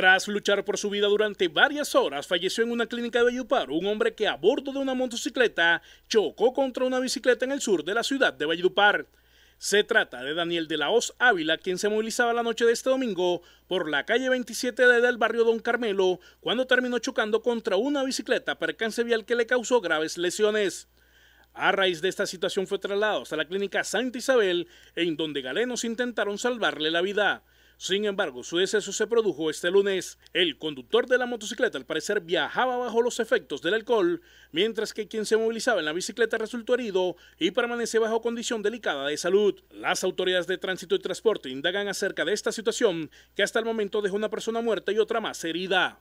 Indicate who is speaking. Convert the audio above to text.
Speaker 1: Tras luchar por su vida durante varias horas, falleció en una clínica de Valledupar un hombre que a bordo de una motocicleta chocó contra una bicicleta en el sur de la ciudad de Valledupar. Se trata de Daniel de la Hoz Ávila, quien se movilizaba la noche de este domingo por la calle 27D del barrio Don Carmelo, cuando terminó chocando contra una bicicleta percance vial que le causó graves lesiones. A raíz de esta situación fue trasladado hasta la clínica Santa Isabel, en donde galenos intentaron salvarle la vida. Sin embargo, su deceso se produjo este lunes. El conductor de la motocicleta al parecer viajaba bajo los efectos del alcohol, mientras que quien se movilizaba en la bicicleta resultó herido y permanece bajo condición delicada de salud. Las autoridades de tránsito y transporte indagan acerca de esta situación que hasta el momento dejó una persona muerta y otra más herida.